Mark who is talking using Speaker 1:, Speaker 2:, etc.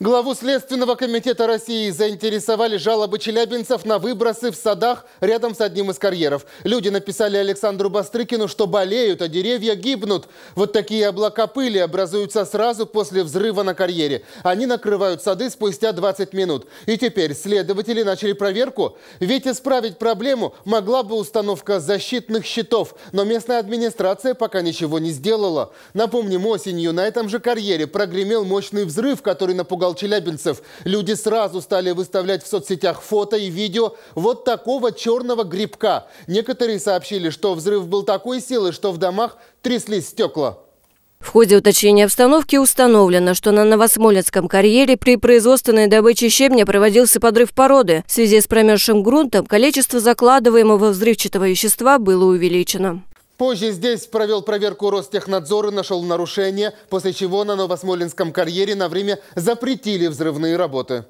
Speaker 1: Главу Следственного комитета России заинтересовали жалобы челябинцев на выбросы в садах рядом с одним из карьеров. Люди написали Александру Бастрыкину, что болеют, а деревья гибнут. Вот такие облака пыли образуются сразу после взрыва на карьере. Они накрывают сады спустя 20 минут. И теперь следователи начали проверку. Ведь исправить проблему могла бы установка защитных щитов. Но местная администрация пока ничего не сделала. Напомним, осенью на этом же карьере прогремел мощный взрыв, который напугал сказал Челябинцев. Люди сразу стали выставлять в соцсетях фото и видео вот такого черного грибка. Некоторые сообщили, что взрыв был такой силы, что в домах
Speaker 2: тряслись стекла. В ходе уточнения обстановки установлено, что на Новосмоленском карьере при производственной добыче щебня проводился подрыв породы. В связи с промерзшим грунтом количество закладываемого взрывчатого вещества было увеличено.
Speaker 1: Позже здесь провел проверку Ростехнадзор и нашел нарушение, после чего на Новосмоленском карьере на время запретили взрывные работы.